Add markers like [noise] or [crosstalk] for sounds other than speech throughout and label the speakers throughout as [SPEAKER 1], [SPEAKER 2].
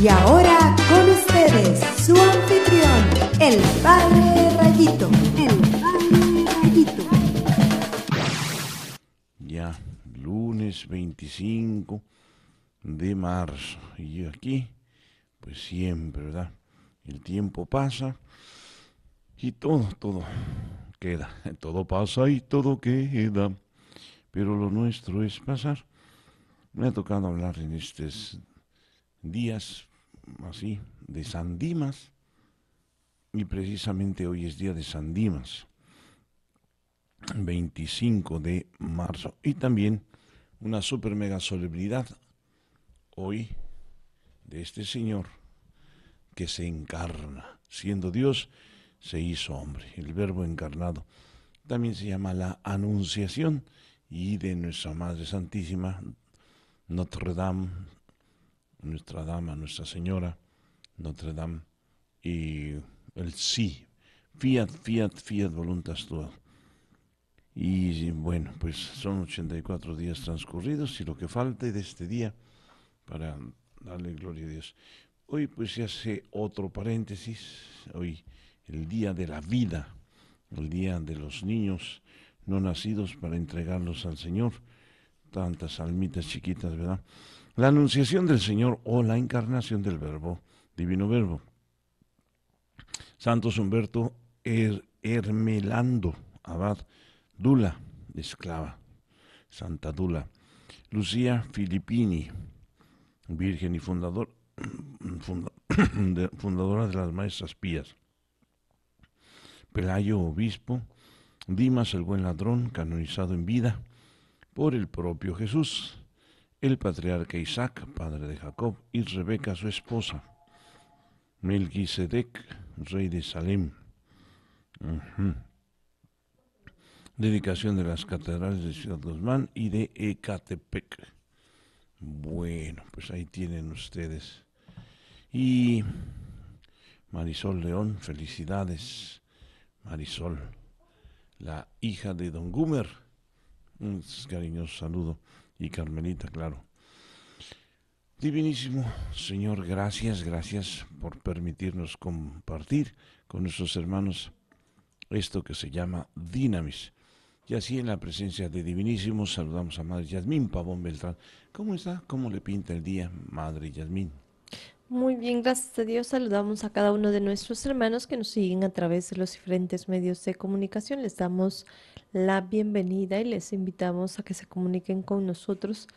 [SPEAKER 1] Y ahora con ustedes, su anfitrión, el Padre Rayito. El Padre Rayito.
[SPEAKER 2] Ya, lunes 25 de marzo. Y aquí, pues siempre, ¿verdad? El tiempo pasa y todo, todo queda. [laughs] Todo pasa y todo queda. Pero lo nuestro es pasar. Me ha tocado hablar en estos días así, de San Dimas, y precisamente hoy es día de San Dimas, 25 de marzo, y también una super mega solemnidad hoy de este Señor que se encarna, siendo Dios, se hizo hombre, el verbo encarnado. También se llama la Anunciación y de Nuestra Madre Santísima, Notre Dame nuestra Dama, Nuestra Señora, Notre Dame, y el sí, fiat, fiat, fiat, voluntas tua. Y bueno, pues son 84 días transcurridos y lo que falta de este día para darle gloria a Dios. Hoy pues se hace otro paréntesis, hoy el día de la vida, el día de los niños no nacidos para entregarlos al Señor. Tantas almitas chiquitas, ¿verdad? la anunciación del Señor o la encarnación del Verbo, Divino Verbo. Santos Humberto Hermelando, Abad, Dula, esclava, Santa Dula. Lucía Filippini, virgen y fundador, [clears throat] [clears throat] fundadora de las Maestras Pías. Pelayo, obispo. Dimas, el buen ladrón, canonizado en vida por el propio Jesús el patriarca Isaac, padre de Jacob, y Rebeca, su esposa, Melquisedec, rey de Salem. Dedicación de las catedrales de Ciudad Guzmán y de Ecatepec. Bueno, pues ahí tienen ustedes. Y Marisol León, felicidades. Marisol, la hija de Don Gumer. Un cariñoso saludo y Carmelita, claro. Divinísimo Señor, gracias, gracias por permitirnos compartir con nuestros hermanos esto que se llama Dinamis. Y así en la presencia de Divinísimo saludamos a Madre Yasmín Pavón Beltrán. ¿Cómo está? ¿Cómo le pinta el día, Madre Yasmín?
[SPEAKER 3] Muy bien, gracias a Dios. Saludamos a cada uno de nuestros hermanos que nos siguen a través de los diferentes medios de comunicación. Les damos la bienvenida y les invitamos a que se comuniquen con nosotros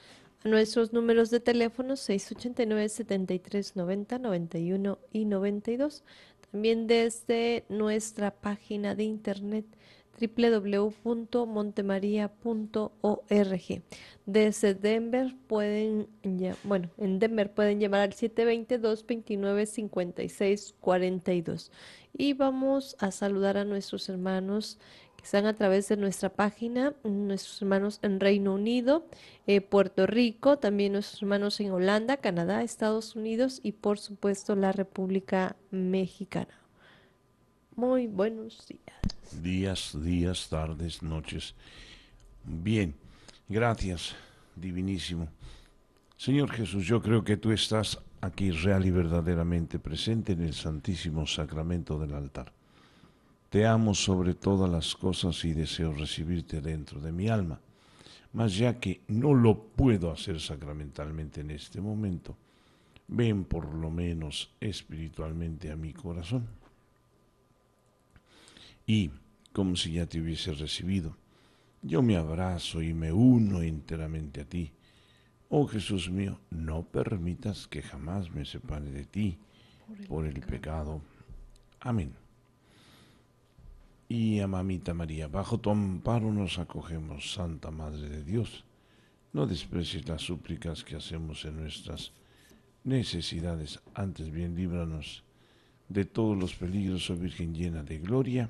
[SPEAKER 3] a nuestros números de teléfono 689-7390-91 y 92. También desde nuestra página de internet www.montemaria.org Desde Denver pueden, bueno, en Denver pueden llamar al 720-229-5642. Y vamos a saludar a nuestros hermanos que están a través de nuestra página, nuestros hermanos en Reino Unido, eh, Puerto Rico, también nuestros hermanos en Holanda, Canadá, Estados Unidos y por supuesto la República Mexicana. Muy buenos
[SPEAKER 2] días. Días, días, tardes, noches. Bien, gracias, divinísimo. Señor Jesús, yo creo que tú estás aquí real y verdaderamente presente en el Santísimo Sacramento del altar. Te amo sobre todas las cosas y deseo recibirte dentro de mi alma. Mas ya que no lo puedo hacer sacramentalmente en este momento, ven por lo menos espiritualmente a mi corazón y como si ya te hubiese recibido. Yo me abrazo y me uno enteramente a ti. Oh Jesús mío, no permitas que jamás me separe de ti por el, pecado. Amén. Y a Mamita María, bajo tu amparo nos acogemos, Santa Madre de Dios. No desprecies las súplicas que hacemos en nuestras necesidades, antes bien líbranos de todos los peligros, oh Virgen llena de gloria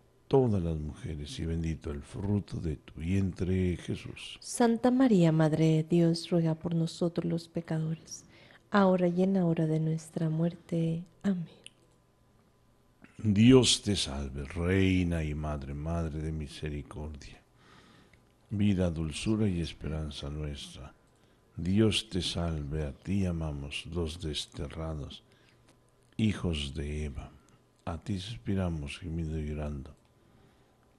[SPEAKER 2] todas las mujeres y bendito el fruto de tu vientre, Jesús.
[SPEAKER 3] Santa María, Madre de Dios, ruega por nosotros los pecadores, ahora y en la hora de nuestra muerte. Amén.
[SPEAKER 2] Dios te salve, Reina y Madre, Madre de misericordia, vida, dulzura y esperanza nuestra. Dios te salve, a ti amamos los desterrados, hijos de Eva. A ti suspiramos gemido y llorando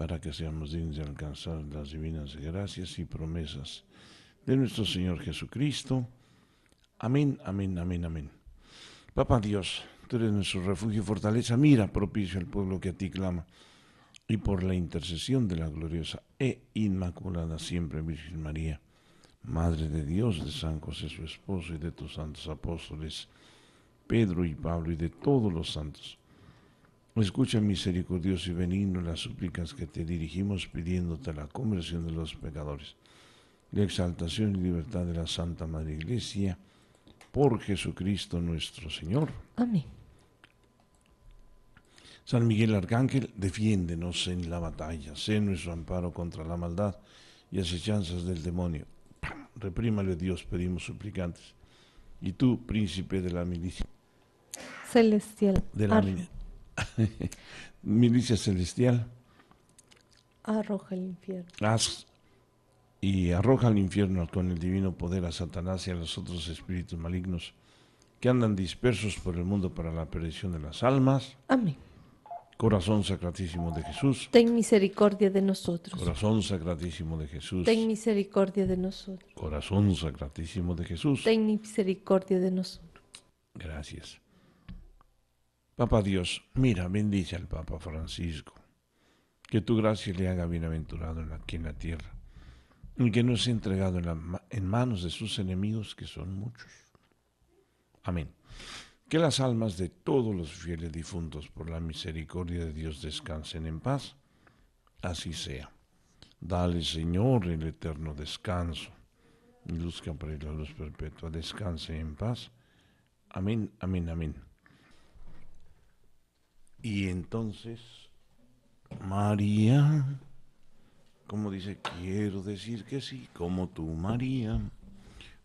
[SPEAKER 2] para que seamos dignos de alcanzar las divinas gracias y promesas de nuestro Señor Jesucristo. Amén, amén, amén, amén. Papá Dios, tú eres nuestro refugio y fortaleza, mira propicio al pueblo que a ti clama. Y por la intercesión de la gloriosa e inmaculada siempre Virgen María, Madre de Dios, de San José su esposo y de tus santos apóstoles, Pedro y Pablo y de todos los santos Escucha, misericordioso y benigno, las súplicas que te dirigimos pidiéndote la conversión de los pecadores, la exaltación y libertad de la Santa Madre Iglesia, por Jesucristo nuestro Señor. Amén. San Miguel Arcángel, defiéndenos en la batalla, sé nuestro amparo contra la maldad y asechanzas del demonio. Reprímale Dios, pedimos suplicantes. Y tú, príncipe de la milicia.
[SPEAKER 3] Celestial. De la
[SPEAKER 2] [laughs] Milicia celestial.
[SPEAKER 3] Arroja el infierno.
[SPEAKER 2] y arroja el infierno con el divino poder a Satanás y a los otros espíritus malignos que andan dispersos por el mundo para la perdición de las almas. Amén. Corazón Sacratísimo de Jesús.
[SPEAKER 3] Ten misericordia de nosotros.
[SPEAKER 2] Corazón Sacratísimo de Jesús. Ten
[SPEAKER 3] misericordia de nosotros.
[SPEAKER 2] Corazón Sacratísimo de Jesús.
[SPEAKER 3] Ten misericordia de nosotros.
[SPEAKER 2] Gracias. Papá Dios, mira, bendice al Papa Francisco. Que tu gracia le haga bienaventurado aquí en la tierra. Y que no sea entregado en, manos de sus enemigos, que son muchos. Amén. Que las almas de todos los fieles difuntos por la misericordia de Dios descansen en paz. Así sea. Dale, Señor, el eterno descanso. Luz que la luz perpetua, descanse en paz. Amén, amén, amén. Y entonces, María, como dice, quiero decir que sí, como tú, María,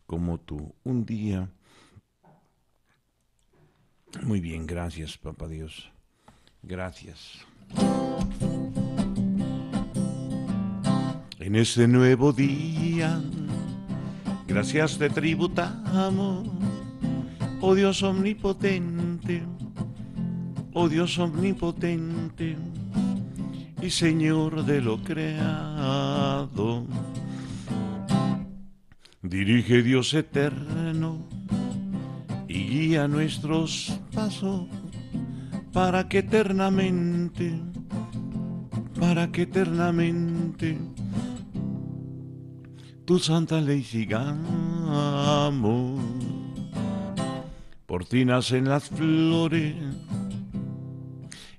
[SPEAKER 2] como tú, un día. Muy bien, gracias, papá Dios. Gracias. En este nuevo día, gracias te tributamos, oh Dios omnipotente oh Dios omnipotente y Señor de lo creado. Dirige Dios eterno y guía nuestros pasos para que eternamente, para que eternamente tu santa ley sigamos. Por ti nacen las flores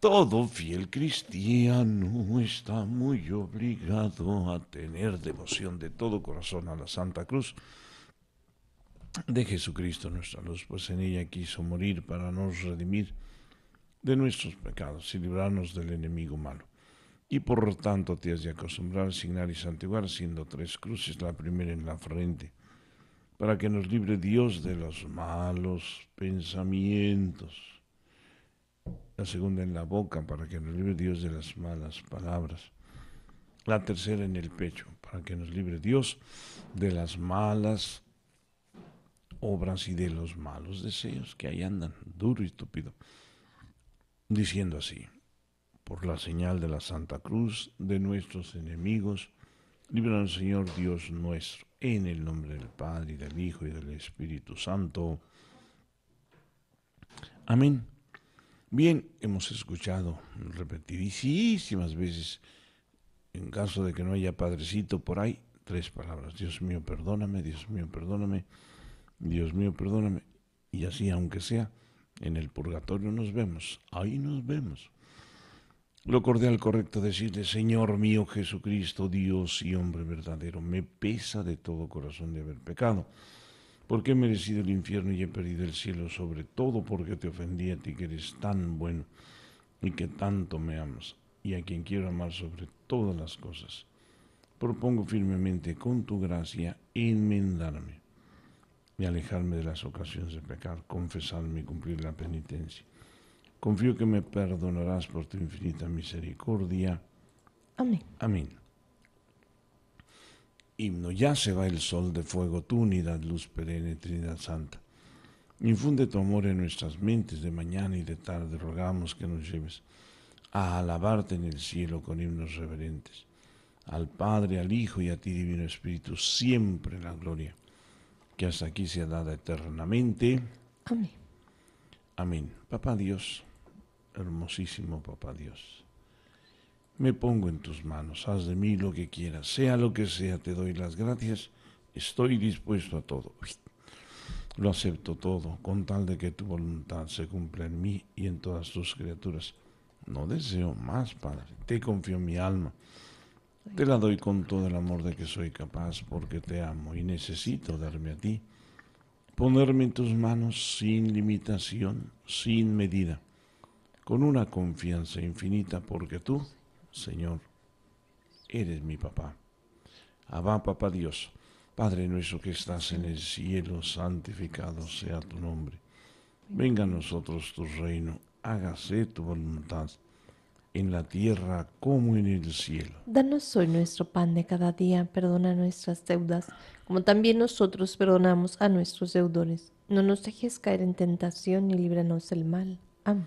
[SPEAKER 2] Todo fiel cristiano está muy obligado a tener devoción de todo corazón a la Santa Cruz de Jesucristo nuestra luz, pues en ella quiso morir para nos redimir de nuestros pecados y librarnos del enemigo malo. Y por tanto te has de acostumbrar a signar y santiguar, siendo tres cruces, la primera en la frente para que nos libre Dios de los malos pensamientos. La segunda en la boca, para que nos libre Dios de las malas palabras. La tercera en el pecho, para que nos libre Dios de las malas obras y de los malos deseos que ahí andan, duro y estúpido. Diciendo así, por la señal de la Santa Cruz de nuestros enemigos, al Señor Dios nuestro, en el nombre del Padre, y del Hijo, y del Espíritu Santo. Amén. Bien, hemos escuchado repetidísimas veces, en caso de que no haya padrecito por ahí, tres palabras. Dios mío, perdóname, Dios mío, perdóname, Dios mío, perdóname. Y así, aunque sea, en el purgatorio nos vemos, ahí nos vemos. Lo cordial correcto decirle, Señor mío Jesucristo, Dios y hombre verdadero, me pesa de todo corazón de haber pecado, porque he merecido el infierno y he perdido el cielo, sobre todo porque te ofendí a ti que eres tan bueno y que tanto me amas, y a quien quiero amar sobre todas las cosas. Propongo firmemente con tu gracia enmendarme y alejarme de las ocasiones de pecar, confesarme y cumplir la penitencia Confío que me perdonarás por tu infinita misericordia. Amén. Amén. Himno, ya se va el sol de fuego, tu unidad, luz perenne, Trinidad Santa. Infunde tu amor en nuestras mentes de mañana y de tarde, rogamos que nos lleves a alabarte en el cielo con himnos reverentes. Al Padre, al Hijo y a ti, Divino Espíritu, siempre la gloria, que hasta aquí sea dada eternamente. Amén. Amén. Papá Dios hermosísimo Papá Dios. Me pongo en tus manos, haz de mí lo que quieras, sea lo que sea, te doy las gracias, estoy dispuesto a todo. Lo acepto todo, con tal de que tu voluntad se cumpla en mí y en todas tus criaturas. No deseo más, Padre, te confío mi alma. Te la doy con todo el amor de que soy capaz, porque te amo y necesito darme a ti, ponerme en tus manos sin limitación, sin medida con una confianza infinita, porque tú, Señor, eres mi papá. Abba, papá Dios, Padre nuestro que estás en el cielo, santificado sea tu nombre. Venga a nosotros tu reino, hágase tu voluntad, en la tierra como en el cielo.
[SPEAKER 3] Danos hoy nuestro pan de cada día, perdona nuestras deudas, como también nosotros perdonamos a nuestros deudores. No nos dejes caer en tentación y líbranos del mal. Amén.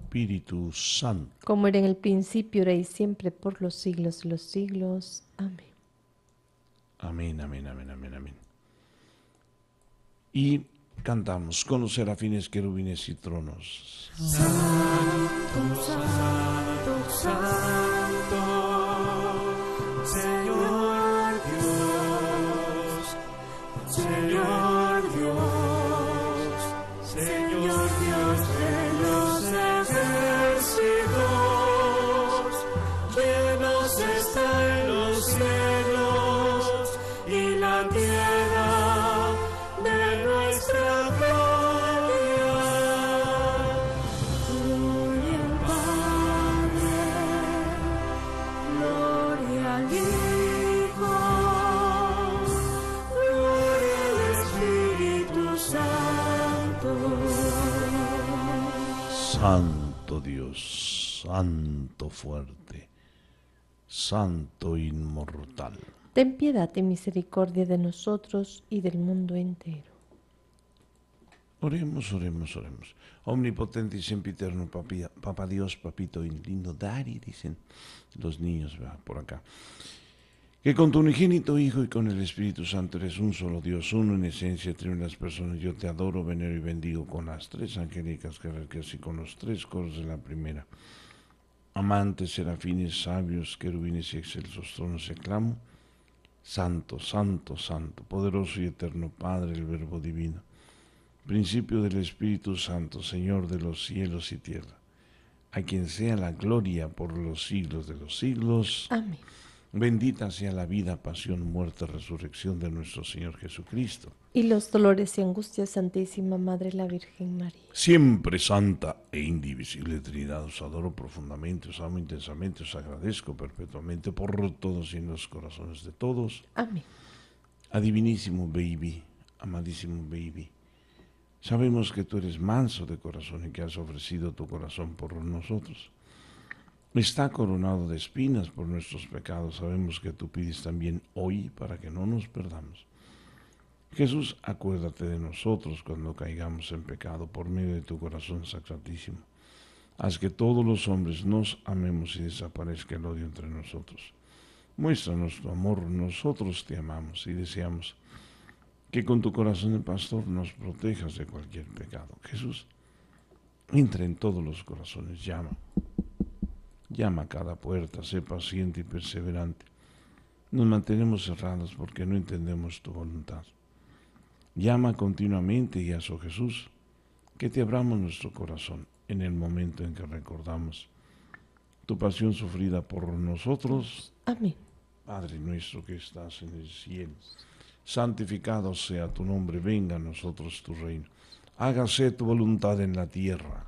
[SPEAKER 2] Espíritu Santo.
[SPEAKER 3] Como era en el principio, era y siempre, por los siglos de los siglos. Amén.
[SPEAKER 2] Amén, amén, amén, amén, amén. Y cantamos con los serafines, querubines y tronos.
[SPEAKER 1] santo, santo. santo.
[SPEAKER 2] Santo Dios, Santo fuerte, Santo inmortal.
[SPEAKER 3] Ten piedad y misericordia de nosotros y del mundo entero.
[SPEAKER 2] Oremos, oremos, oremos. Omnipotente y sempiterno, papá Dios, papito y lindo, Dari, dicen los niños por acá que con tu unigénito Hijo y con el Espíritu Santo eres un solo Dios, uno en esencia, tres unas personas. Yo te adoro, venero y bendigo con las tres angélicas jerarquías y con los tres coros de la primera. Amantes, serafines, sabios, querubines y excelsos tronos, exclamo. Santo, santo, santo, poderoso y eterno Padre, el Verbo Divino, principio del Espíritu Santo, Señor de los cielos y tierra, a quien sea la gloria por los siglos de los siglos. Amén. Bendita sea la vida, pasión, muerte, resurrección de nuestro Señor Jesucristo.
[SPEAKER 3] Y los dolores y angustias, Santísima Madre la Virgen María.
[SPEAKER 2] Siempre santa e indivisible Trinidad, os adoro profundamente, os amo intensamente, os agradezco perpetuamente por todos y en los corazones de todos. Amén. Adivinísimo baby, amadísimo baby, sabemos que tú eres manso de corazón y que has ofrecido tu corazón por nosotros está coronado de espinas por nuestros pecados. Sabemos que tú pides también hoy para que no nos perdamos. Jesús, acuérdate de nosotros cuando caigamos en pecado por medio de tu corazón sacratísimo. Haz que todos los hombres nos amemos y desaparezca el odio entre nosotros. Muéstranos tu amor, nosotros te amamos y deseamos que con tu corazón de pastor nos protejas de cualquier pecado. Jesús, entra en todos los corazones, llama. Llama a cada puerta, sé paciente y perseverante. Nos mantenemos cerrados porque no entendemos tu voluntad. Llama continuamente y haz, oh Jesús, que te abramos nuestro corazón en el momento en que recordamos tu pasión sufrida por nosotros. Amén. Padre nuestro que estás en el cielo, santificado sea tu nombre, venga a nosotros tu reino. Hágase tu voluntad en la tierra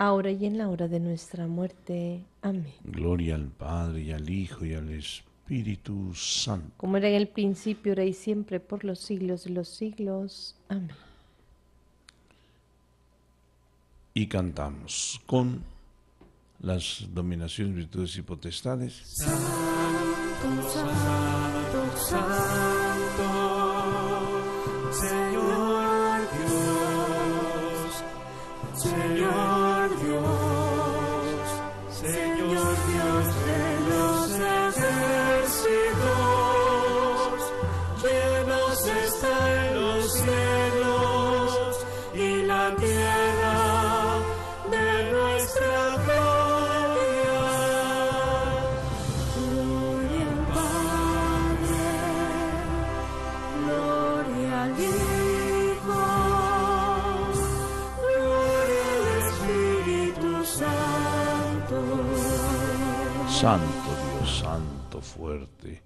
[SPEAKER 3] ahora y en la hora de nuestra muerte. Amén.
[SPEAKER 2] Gloria al Padre y al Hijo y al Espíritu Santo.
[SPEAKER 3] Como era en el principio, ahora y siempre, por los siglos de los siglos. Amén.
[SPEAKER 2] Y cantamos con las dominaciones, virtudes y potestades. Santo,
[SPEAKER 1] santo, santo, Señor Dios, Señor.
[SPEAKER 2] Santo Dios, Santo fuerte,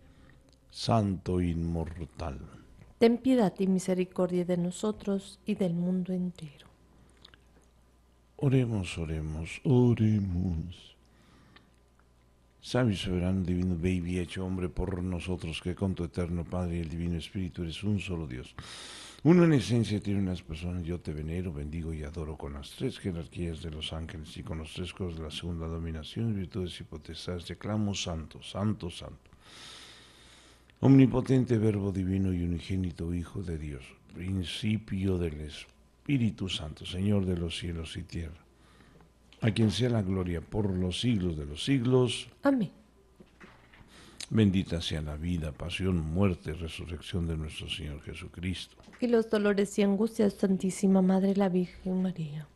[SPEAKER 2] Santo inmortal.
[SPEAKER 3] Ten piedad y misericordia de nosotros y del mundo entero.
[SPEAKER 2] Oremos, oremos, oremos. Sabio soberano, divino Baby, hecho hombre por nosotros, que con tu eterno Padre y el Divino Espíritu eres un solo Dios uno en esencia tiene unas personas, yo te venero, bendigo y adoro con las tres jerarquías de los ángeles y con los tres coros de la segunda dominación, virtudes y potestades, te clamo santo, santo, santo. Omnipotente Verbo Divino y Unigénito Hijo de Dios, principio del Espíritu Santo, Señor de los cielos y tierra, a quien sea la gloria por los siglos de los siglos. Amén. Bendita sea la vida, pasión, muerte y resurrección de nuestro Señor Jesucristo.
[SPEAKER 3] Y los dolores y angustias, Santísima Madre la Virgen María.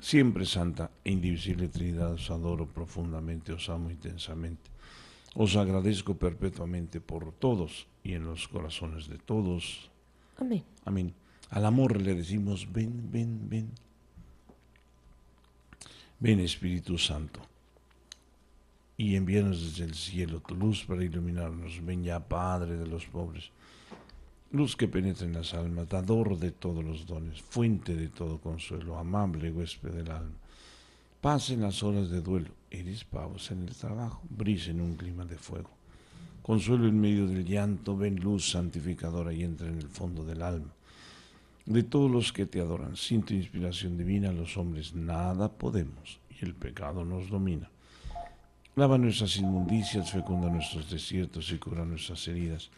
[SPEAKER 2] Siempre Santa e Indivisible Trinidad, os adoro profundamente, os amo intensamente. Os agradezco perpetuamente por todos y en los corazones de todos. Amén. Amén. Al amor le decimos, ven, ven, ven. Ven Espíritu Santo y envíanos desde el cielo tu luz para iluminarnos. Ven ya, Padre de los pobres. Luz que penetra en las almas, dador de todos los dones, fuente de todo consuelo, amable huésped del alma. pasen en las horas de duelo, eres pavos en el trabajo, brisa en un clima de fuego. Consuelo en medio del llanto, ven luz santificadora y entra en el fondo del alma. De todos los que te adoran, sin tu inspiración divina, los hombres nada podemos y el pecado nos domina. Lava nuestras inmundicias, fecunda nuestros desiertos y cura nuestras heridas.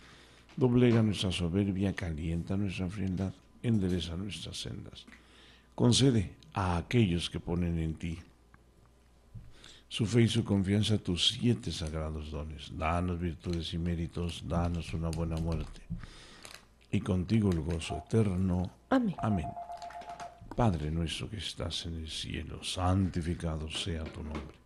[SPEAKER 2] Doblega nuestra soberbia, calienta nuestra frialdad, endereza nuestras sendas. Concede a aquellos que ponen en ti su fe y su confianza tus siete sagrados dones. Danos virtudes y méritos, danos una buena muerte. Y contigo el gozo eterno. Amén. Amén. Padre nuestro que estás en el cielo, santificado sea tu nombre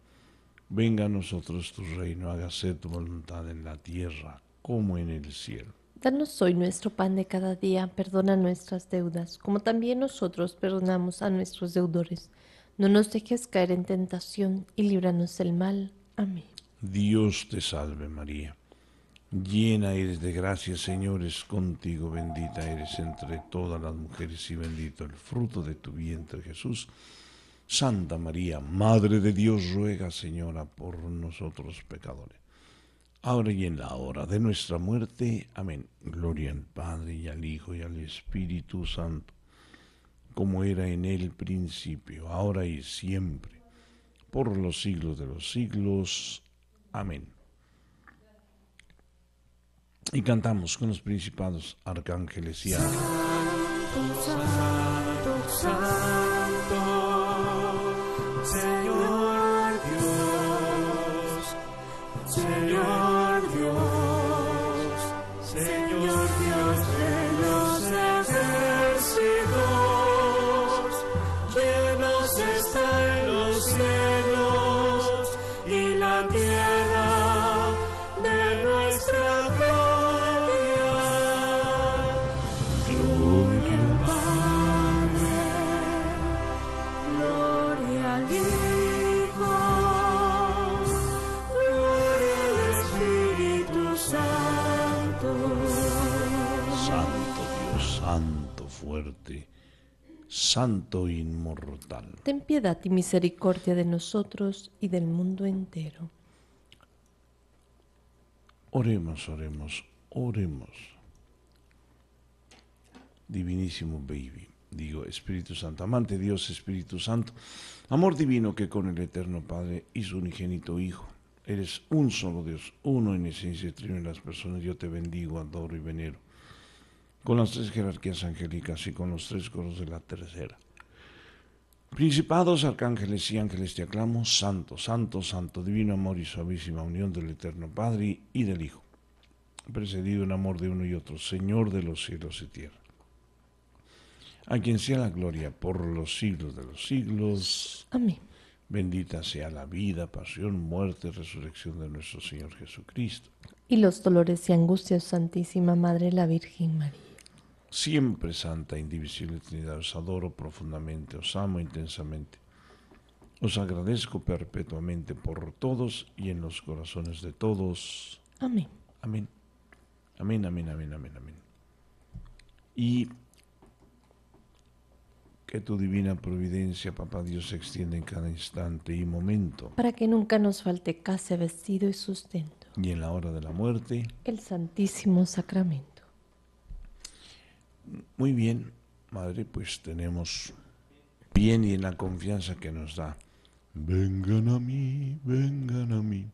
[SPEAKER 2] Venga a nosotros tu reino, hágase tu voluntad en la tierra como en el cielo.
[SPEAKER 3] Danos hoy nuestro pan de cada día, perdona nuestras deudas, como también nosotros perdonamos a nuestros deudores. No nos dejes caer en tentación y líbranos del mal. Amén.
[SPEAKER 2] Dios te salve María, llena eres de gracia, Señor, es contigo, bendita eres entre todas las mujeres y bendito el fruto de tu vientre Jesús. Santa María, Madre de Dios, ruega, Señora, por nosotros pecadores, ahora y en la hora de nuestra muerte. Amén. Gloria al Padre y al Hijo y al Espíritu Santo, como era en el principio, ahora y siempre, por los siglos de los siglos. Amén. Y cantamos con los principados, arcángeles y ángeles.
[SPEAKER 1] Señor Dios, Señor Dios, Señor Dios.
[SPEAKER 2] Santo Inmortal.
[SPEAKER 3] Ten piedad y misericordia de nosotros y del mundo entero.
[SPEAKER 2] Oremos, oremos, oremos. Divinísimo Baby, digo Espíritu Santo, amante Dios, Espíritu Santo, amor divino que con el Eterno Padre y su unigénito Hijo. Eres un solo Dios, uno en esencia y en las personas. Yo te bendigo, adoro y venero con las tres jerarquías angélicas y con los tres coros de la tercera. Principados, arcángeles y ángeles te aclamo, santo, santo, santo, divino amor y suavísima unión del Eterno Padre y del Hijo, precedido en amor de uno y otro, Señor de los cielos y tierra, a quien sea la gloria por los siglos de los siglos. Amén. Bendita sea la vida, pasión, muerte y resurrección de nuestro Señor Jesucristo.
[SPEAKER 3] Y los dolores y angustias, Santísima Madre, la Virgen María
[SPEAKER 2] siempre santa, indivisible Trinidad, os adoro profundamente, os amo intensamente. Os agradezco perpetuamente por todos y en los corazones de todos. Amén. Amén. Amén, amén, amén, amén, amén. Y que tu divina providencia, papá Dios, se extienda en cada instante y momento.
[SPEAKER 3] Para que nunca nos falte casa, vestido y sustento.
[SPEAKER 2] Y en la hora de la muerte.
[SPEAKER 3] El santísimo sacramento.
[SPEAKER 2] Muy bien, madre, pues tenemos bien y en la confianza que nos da. Vengan a mí, vengan a mí.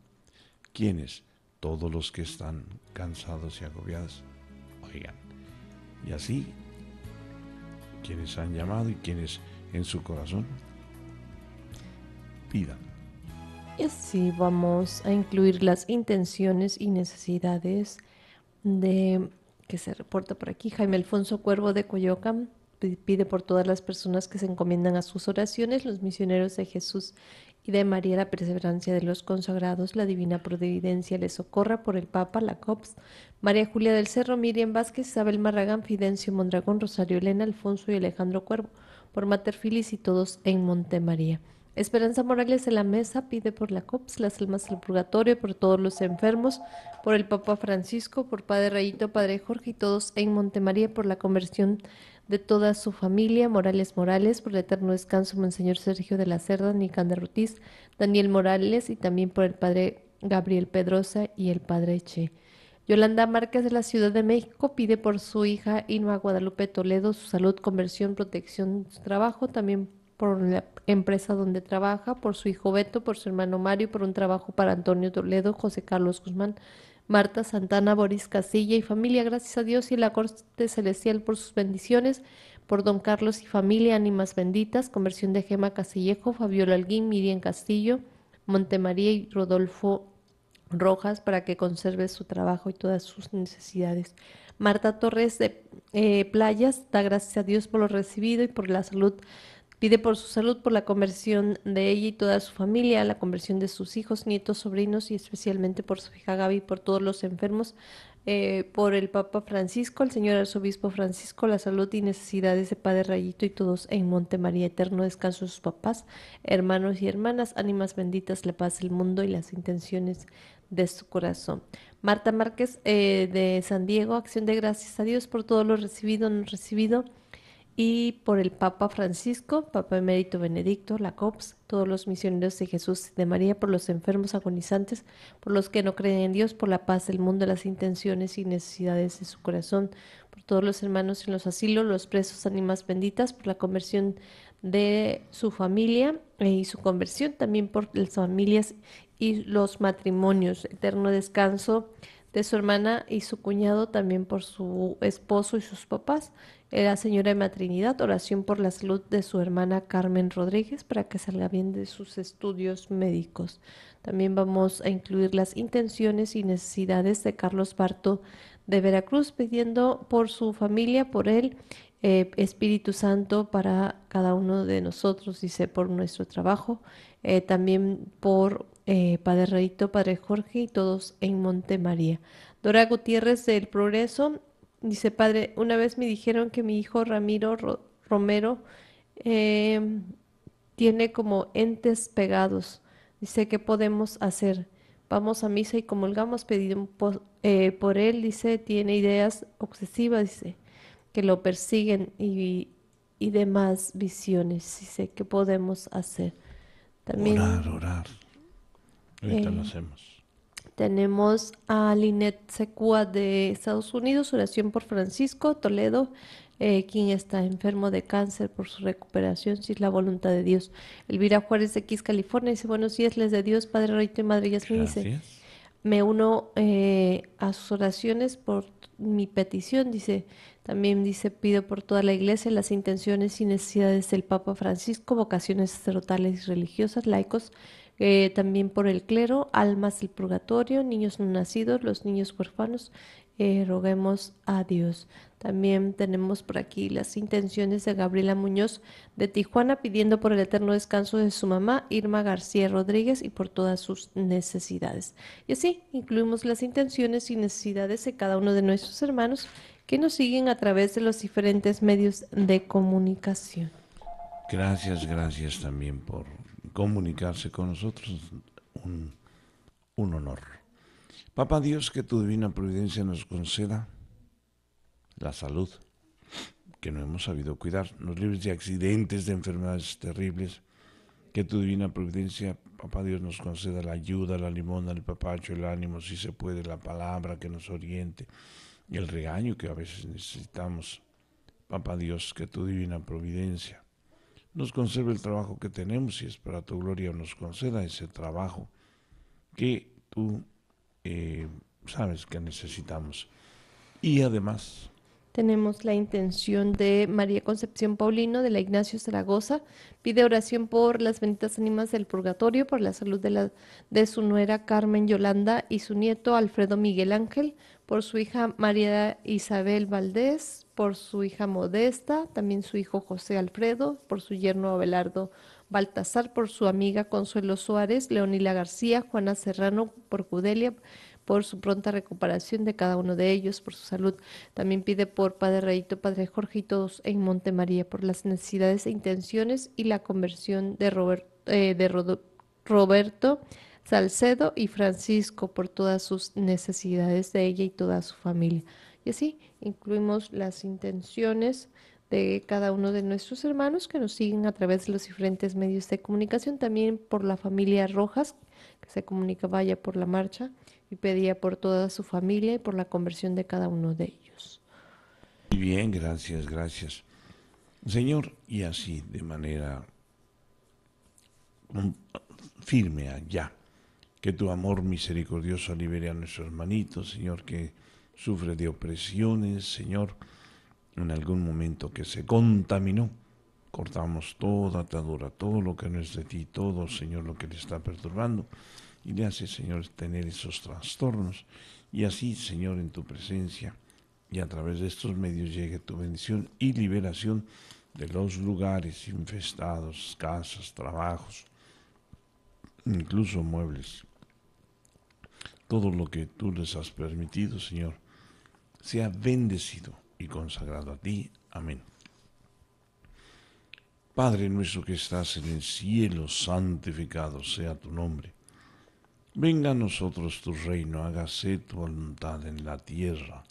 [SPEAKER 2] ¿Quiénes? Todos los que están cansados y agobiados. Oigan. Y así, quienes han llamado y quienes en su corazón pidan.
[SPEAKER 3] Y así vamos a incluir las intenciones y necesidades de que se reporta por aquí. Jaime Alfonso Cuervo de Coyoca, pide por todas las personas que se encomiendan a sus oraciones, los misioneros de Jesús y de María, la perseverancia de los consagrados, la divina providencia les socorra por el Papa, la COPS, María Julia del Cerro, Miriam Vázquez, Isabel Marragán, Fidencio Mondragón, Rosario Elena, Alfonso y Alejandro Cuervo, por Mater Filis y todos en Montemaría. María. Esperanza Morales de la Mesa pide por la COPS, las almas del purgatorio, por todos los enfermos, por el Papa Francisco, por Padre Rayito, Padre Jorge y todos en Montemaría, por la conversión de toda su familia, Morales Morales, por el eterno descanso, Monseñor Sergio de la Cerda, Nicanda Rutiz, Daniel Morales y también por el Padre Gabriel Pedrosa y el Padre Che. Yolanda Márquez de la Ciudad de México pide por su hija Inma Guadalupe Toledo su salud, conversión, protección, su trabajo, también por por la empresa donde trabaja, por su hijo Beto, por su hermano Mario, por un trabajo para Antonio Toledo, José Carlos Guzmán, Marta Santana, Boris Casilla y familia, gracias a Dios y la Corte Celestial por sus bendiciones, por don Carlos y familia, ánimas benditas, conversión de Gema Casillejo, Fabiola Alguín, Miriam Castillo, Montemaría y Rodolfo Rojas para que conserve su trabajo y todas sus necesidades. Marta Torres de eh, Playas da gracias a Dios por lo recibido y por la salud Pide por su salud, por la conversión de ella y toda su familia, la conversión de sus hijos, nietos, sobrinos y especialmente por su hija Gaby, por todos los enfermos, eh, por el Papa Francisco, el señor arzobispo Francisco, la salud y necesidades de Padre Rayito y todos en Monte María Eterno, descanso de sus papás, hermanos y hermanas, ánimas benditas, la paz del mundo y las intenciones de su corazón. Marta Márquez eh, de San Diego, acción de gracias a Dios por todo lo recibido, no recibido y por el Papa Francisco, Papa Emérito Benedicto, la COPS, todos los misioneros de Jesús de María, por los enfermos agonizantes, por los que no creen en Dios, por la paz del mundo, las intenciones y necesidades de su corazón, por todos los hermanos en los asilos, los presos, ánimas benditas, por la conversión de su familia eh, y su conversión, también por las familias y los matrimonios, eterno descanso de su hermana y su cuñado, también por su esposo y sus papás, la señora de Trinidad, oración por la salud de su hermana Carmen Rodríguez para que salga bien de sus estudios médicos. También vamos a incluir las intenciones y necesidades de Carlos Parto de Veracruz, pidiendo por su familia, por él, eh, Espíritu Santo para cada uno de nosotros, dice, por nuestro trabajo, eh, también por eh, Padre Reito, Padre Jorge y todos en Monte María. Dora Gutiérrez del Progreso Dice, padre, una vez me dijeron que mi hijo Ramiro Romero eh, tiene como entes pegados. Dice, ¿qué podemos hacer? Vamos a misa y comulgamos, pedimos por, eh, por él, dice, tiene ideas obsesivas, dice, que lo persiguen y, demás visiones. Dice, ¿qué podemos hacer? También, orar, orar. Ahorita lo eh, hacemos. Tenemos a Linet Secua de Estados Unidos, oración por Francisco Toledo, eh, quien está enfermo de cáncer por su recuperación, si es la voluntad de Dios. Elvira Juárez de Kiss, California, dice, buenos días, les de Dios, Padre Reito y Madre Yasmin. Dice, me uno eh, a sus oraciones por mi petición, dice, también dice, pido por toda la iglesia las intenciones y necesidades del Papa Francisco, vocaciones sacerdotales y religiosas, laicos, eh, también por el clero, almas del purgatorio, niños no nacidos, los niños huérfanos, eh, roguemos a Dios. También tenemos por aquí las intenciones de Gabriela Muñoz de Tijuana pidiendo por el eterno descanso de su mamá Irma García Rodríguez y por todas sus necesidades. Y así incluimos las intenciones y necesidades de cada uno de nuestros hermanos que nos siguen a través de los diferentes medios de comunicación.
[SPEAKER 2] Gracias, gracias también por comunicarse con nosotros. Un, un honor. Papa Dios, que tu divina providencia nos conceda la salud que no hemos sabido cuidar, nos libres de accidentes, de enfermedades terribles, que tu divina providencia, papá Dios, nos conceda la ayuda, la limona, el papacho, el ánimo, si se puede, la palabra que nos oriente, y el regaño que a veces necesitamos. Papá Dios, que tu divina providencia nos conserve el trabajo que tenemos y es para tu gloria nos conceda ese trabajo que tú eh, sabes que necesitamos. Y además...
[SPEAKER 3] Tenemos la intención de María Concepción Paulino de la Ignacio Zaragoza. Pide oración por las benditas ánimas del purgatorio, por la salud de, la, de su nuera Carmen Yolanda y su nieto Alfredo Miguel Ángel, por su hija María Isabel Valdés, por su hija Modesta, también su hijo José Alfredo, por su yerno Abelardo Baltasar, por su amiga Consuelo Suárez, Leonila García, Juana Serrano, por Cudelia, por su pronta recuperación de cada uno de ellos, por su salud. También pide por Padre Rayito, Padre Jorge y todos en Montemaría, por las necesidades e intenciones y la conversión de, eh, Roberto Salcedo y Francisco, por todas sus necesidades de ella y toda su familia. Y así incluimos las intenciones de cada uno de nuestros hermanos que nos siguen a través de los diferentes medios de comunicación, también por la familia Rojas, que se comunica vaya por la marcha y pedía por toda su familia y por la conversión de cada uno de ellos.
[SPEAKER 2] Muy bien, gracias, gracias. Señor, y así de manera mm, firme allá, que tu amor misericordioso libere a nuestros hermanitos, Señor, que sufre de opresiones, Señor, en algún momento que se contaminó. Cortamos toda atadura, todo lo que no es de ti, todo, Señor, lo que le está perturbando. Y le hace, Señor, tener esos trastornos. Y así, Señor, en tu presencia y a través de estos medios llegue tu bendición y liberación de los lugares infestados, casas, trabajos, incluso muebles. Todo lo que tú les has permitido, Señor, sea bendecido y consagrado a ti. Amén. Padre nuestro que estás en el cielo, santificado sea tu nombre. Venga a nosotros tu reino, hágase tu voluntad en la tierra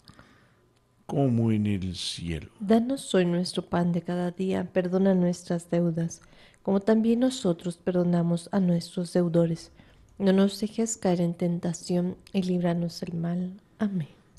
[SPEAKER 2] como en el cielo.
[SPEAKER 3] Danos hoy nuestro pan de cada día, perdona nuestras deudas, como también nosotros perdonamos a nuestros deudores. No nos dejes caer en tentación y líbranos del mal. Amén.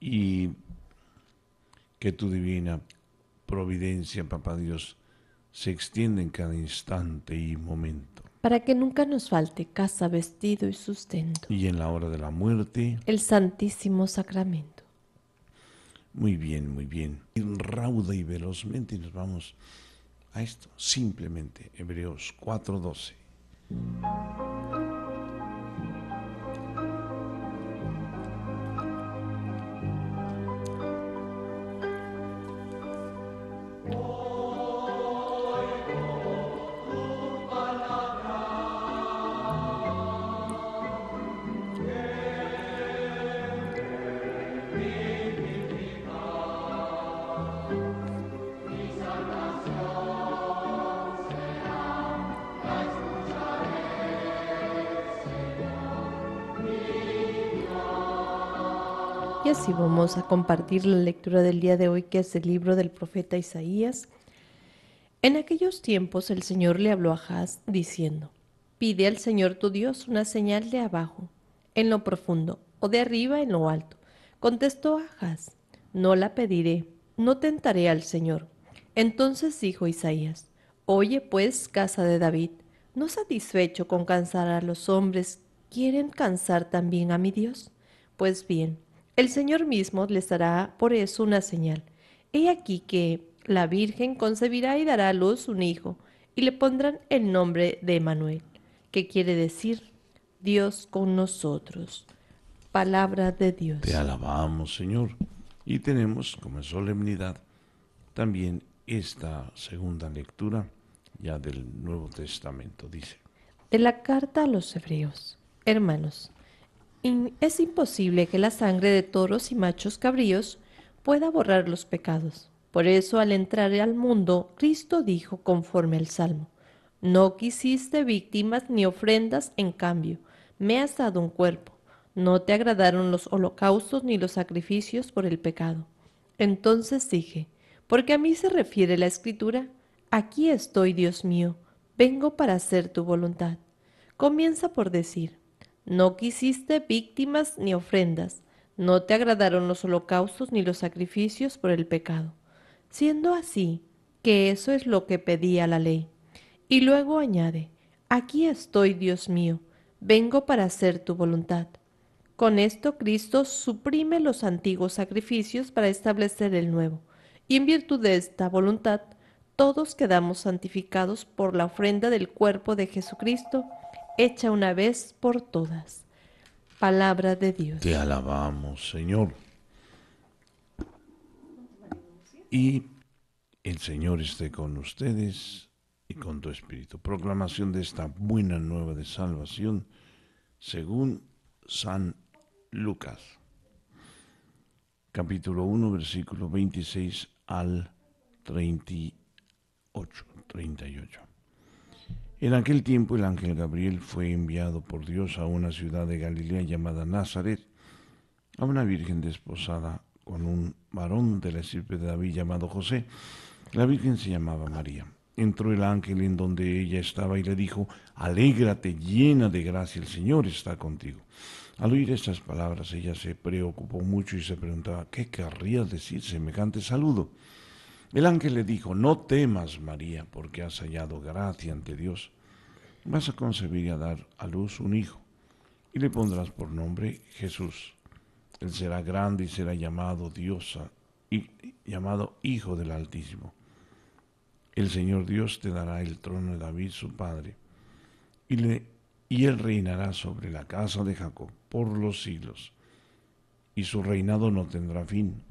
[SPEAKER 2] y que tu divina providencia, papá Dios, se extienda en cada instante y momento.
[SPEAKER 3] Para que nunca nos falte casa, vestido y sustento.
[SPEAKER 2] Y en la hora de la muerte.
[SPEAKER 3] El Santísimo Sacramento.
[SPEAKER 2] Muy bien, muy bien. Y rauda y velozmente nos vamos a esto. Simplemente, Hebreos 4:12.
[SPEAKER 3] a compartir la lectura del día de hoy que es el libro del profeta Isaías. En aquellos tiempos el Señor le habló a Haz diciendo, Pide al Señor tu Dios una señal de abajo, en lo profundo, o de arriba en lo alto. Contestó a Haz, No la pediré, no tentaré al Señor. Entonces dijo Isaías, Oye pues, casa de David, no satisfecho con cansar a los hombres, ¿quieren cansar también a mi Dios? Pues bien, el Señor mismo les dará por eso una señal. He aquí que la Virgen concebirá y dará a luz un hijo, y le pondrán el nombre de Emanuel, que quiere decir Dios con nosotros. Palabra de Dios. Te
[SPEAKER 2] alabamos, Señor. Y tenemos como solemnidad también esta segunda lectura ya del Nuevo Testamento. Dice.
[SPEAKER 3] en la carta a los hebreos. Hermanos, es imposible que la sangre de toros y machos cabríos pueda borrar los pecados. Por eso al entrar al mundo, Cristo dijo conforme al Salmo, No quisiste víctimas ni ofrendas en cambio, me has dado un cuerpo. No te agradaron los holocaustos ni los sacrificios por el pecado. Entonces dije, porque a mí se refiere la escritura, aquí estoy, Dios mío, vengo para hacer tu voluntad. Comienza por decir, no quisiste víctimas ni ofrendas, no te agradaron los holocaustos ni los sacrificios por el pecado, siendo así que eso es lo que pedía la ley. Y luego añade, aquí estoy, Dios mío, vengo para hacer tu voluntad. Con esto Cristo suprime los antiguos sacrificios para establecer el nuevo, y en virtud de esta voluntad, todos quedamos santificados por la ofrenda del cuerpo de Jesucristo, hecha una vez por todas. Palabra de Dios. Te alabamos,
[SPEAKER 2] Señor. Y el Señor esté con ustedes y con tu espíritu. Proclamación de esta buena nueva de salvación según San Lucas. Capítulo 1, versículo 26 al 38. 38. En aquel tiempo el ángel Gabriel fue enviado por Dios a una ciudad de Galilea llamada Nazaret, a una virgen desposada con un varón de la estirpe de David llamado José. La virgen se llamaba María. Entró el ángel en donde ella estaba y le dijo, Alégrate llena de gracia, el Señor está contigo. Al oír estas palabras ella se preocupó mucho y se preguntaba, ¿qué querría decir semejante saludo? El ángel le dijo, no temas María, porque has hallado gracia ante Dios. Vas a concebir y a dar a luz un hijo, y le pondrás por nombre Jesús. Él será grande y será llamado Dios, y llamado Hijo del Altísimo. El Señor Dios te dará el trono de David, su padre, y él reinará sobre la casa de Jacob por los siglos, y su reinado no tendrá fin.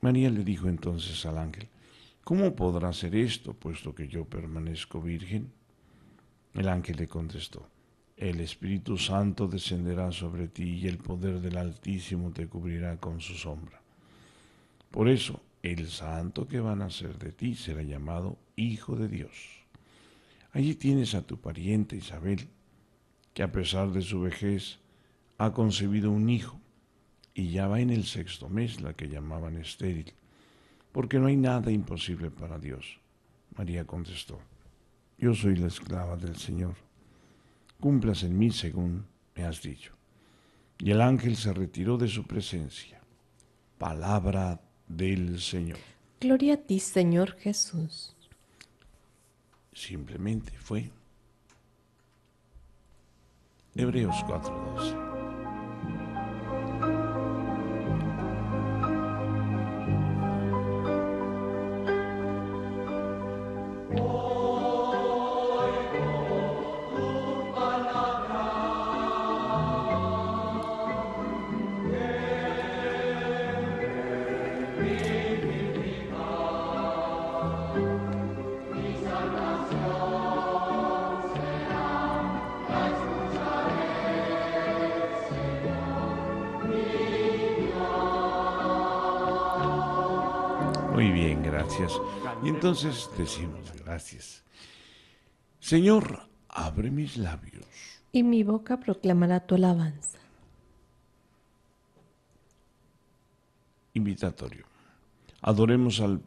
[SPEAKER 2] María le dijo entonces al ángel, ¿Cómo podrá ser esto, puesto que yo permanezco virgen? El ángel le contestó, el Espíritu Santo descenderá sobre ti y el poder del Altísimo te cubrirá con su sombra. Por eso, el santo que van a nacer de ti será llamado Hijo de Dios. Allí tienes a tu pariente Isabel, que a pesar de su vejez ha concebido un hijo, y ya va en el sexto mes la que llamaban estéril porque no hay nada imposible para Dios. María contestó, yo soy la esclava del Señor, cumplas en mí según me has dicho. Y el ángel se retiró de su presencia. Palabra del Señor.
[SPEAKER 3] Gloria a ti, Señor Jesús.
[SPEAKER 2] Simplemente fue. Hebreos 4:12. Entonces decimos gracias. Señor, abre mis labios.
[SPEAKER 3] Y mi boca proclamará tu alabanza.
[SPEAKER 2] Invitatorio. Adoremos al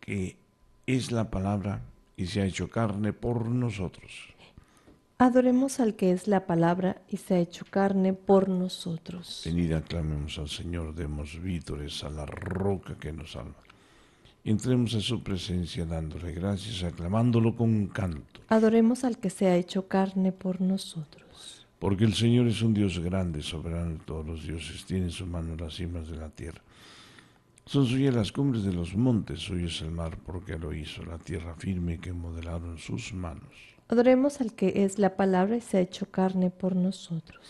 [SPEAKER 2] que es la palabra y se ha hecho carne por nosotros.
[SPEAKER 3] Adoremos al que es la palabra y se ha hecho carne por nosotros.
[SPEAKER 2] Venid, aclamemos al Señor, demos vítores a la roca que nos salva. Entremos a su presencia dándole gracias, aclamándolo con un canto.
[SPEAKER 3] Adoremos al que se ha hecho carne por nosotros.
[SPEAKER 2] Porque el Señor es un Dios grande, soberano de todos los dioses, tiene en su mano las cimas de la tierra. Son suyas las cumbres de los montes, suyo es el mar, porque lo hizo, la tierra firme que modelaron sus manos.
[SPEAKER 3] Adoremos al que es la palabra y se ha hecho carne por nosotros.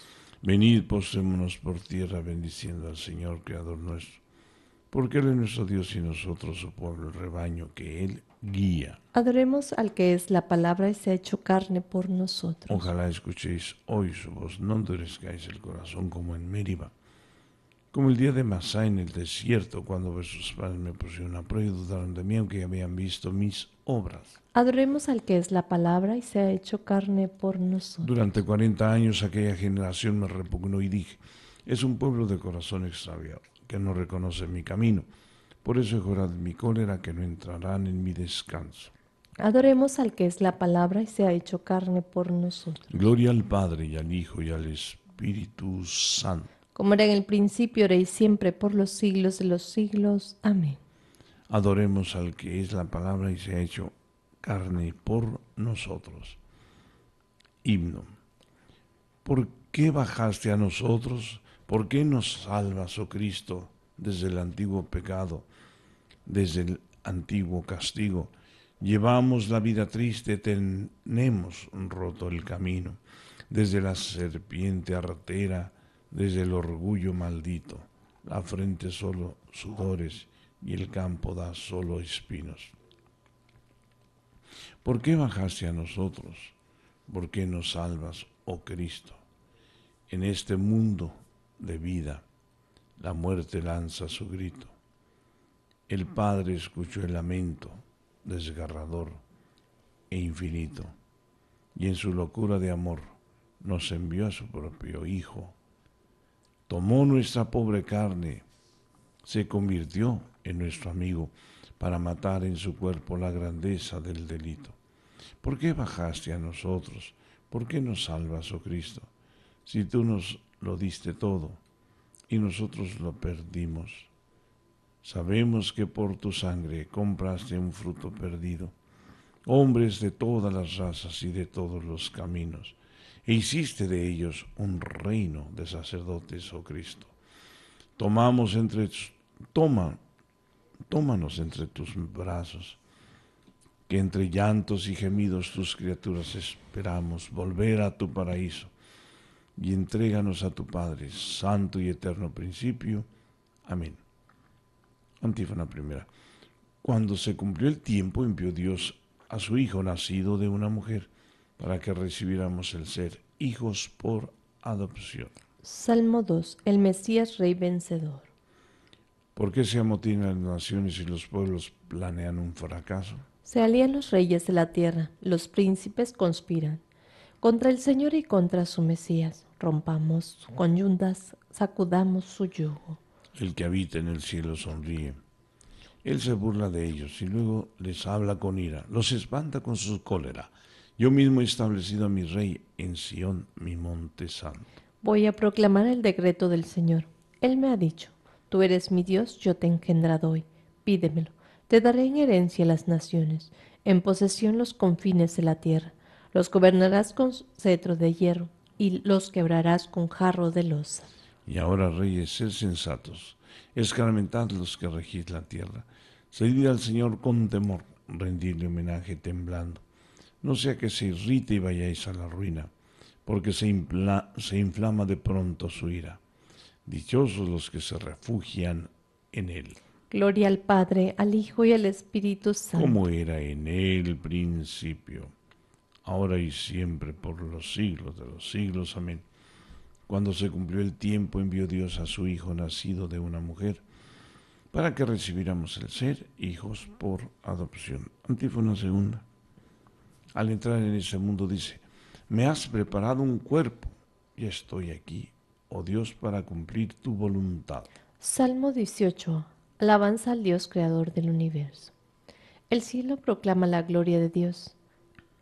[SPEAKER 2] Venid, posémonos por tierra, bendiciendo al Señor, Creador nuestro porque Él es nuestro Dios y nosotros su pueblo, el rebaño que Él guía.
[SPEAKER 3] Adoremos al que es la palabra y se ha hecho carne por nosotros.
[SPEAKER 2] Ojalá escuchéis hoy su voz, no endurezcáis el corazón como en Meriba, como el día de Masá en el desierto, cuando vuestros padres me pusieron a prueba y dudaron de mí, aunque habían visto mis obras.
[SPEAKER 3] Adoremos al que es la palabra y se ha hecho carne por nosotros.
[SPEAKER 2] Durante 40 años aquella generación me repugnó y dije, es un pueblo de corazón extraviado que no reconocen mi camino. Por eso hora mi cólera que no entrarán en mi descanso.
[SPEAKER 3] Adoremos al que es la palabra y se ha hecho carne por nosotros.
[SPEAKER 2] Gloria al Padre y al Hijo y al Espíritu Santo.
[SPEAKER 3] Como era en el principio, y siempre, por los siglos de los siglos. Amén.
[SPEAKER 2] Adoremos al que es la palabra y se ha hecho carne por nosotros. Himno. ¿Por qué bajaste a nosotros? ¿Por qué nos salvas, oh Cristo, desde el antiguo pecado, desde el antiguo castigo? Llevamos la vida triste, tenemos roto el camino, desde la serpiente artera, desde el orgullo maldito. La frente solo sudores y el campo da solo espinos. ¿Por qué bajaste a nosotros? ¿Por qué nos salvas, oh Cristo? En este mundo de vida. La muerte lanza su grito. El Padre escuchó el lamento, desgarrador e infinito, y en su locura de amor nos envió a su propio Hijo. Tomó nuestra pobre carne, se convirtió en nuestro amigo para matar en su cuerpo la grandeza del delito. ¿Por qué bajaste a nosotros? ¿Por qué nos salvas, oh Cristo? Si tú nos lo diste todo y nosotros lo perdimos. Sabemos que por tu sangre compraste un fruto perdido, hombres de todas las razas y de todos los caminos, e hiciste de ellos un reino de sacerdotes, oh Cristo. Tomamos entre toma, tómanos entre tus brazos, que entre llantos y gemidos tus criaturas esperamos volver a tu paraíso y entréganos a tu Padre, santo y eterno principio. Amén. Antífona primera. Cuando se cumplió el tiempo, envió Dios a su Hijo nacido de una mujer, para que recibiéramos el ser hijos por adopción.
[SPEAKER 3] Salmo 2. El Mesías Rey Vencedor.
[SPEAKER 2] ¿Por qué se amotinan las naciones y los pueblos planean un fracaso?
[SPEAKER 3] Se alían los reyes de la tierra, los príncipes conspiran. Contra el Señor y contra su Mesías, rompamos con yundas sacudamos su yugo.
[SPEAKER 2] El que habita en el cielo sonríe. Él se burla de ellos y luego les habla con ira, los espanta con su cólera. Yo mismo he establecido a mi rey en Sión, mi monte santo.
[SPEAKER 3] Voy a proclamar el decreto del Señor. Él me ha dicho, tú eres mi Dios, yo te he engendrado hoy, pídemelo. Te daré en herencia las naciones, en posesión los confines de la tierra. Los gobernarás con cetro de hierro y los quebrarás con jarro de losa.
[SPEAKER 2] Y ahora, reyes, sed sensatos, escarmentad los que regís la tierra. Seguid al Señor con temor, rendidle homenaje temblando. No sea que se irrite y vayáis a la ruina, porque se, se inflama de pronto su ira. Dichosos los que se refugian en él.
[SPEAKER 3] Gloria al Padre, al Hijo y al Espíritu Santo.
[SPEAKER 2] Como era en el principio ahora y siempre, por los siglos de los siglos. Amén. Cuando se cumplió el tiempo, envió Dios a su Hijo nacido de una mujer, para que recibiéramos el ser hijos por adopción. Antífona segunda. Al entrar en ese mundo dice, me has preparado un cuerpo y estoy aquí, oh Dios, para cumplir tu voluntad.
[SPEAKER 3] Salmo 18. Alabanza al Dios creador del universo. El cielo proclama la gloria de Dios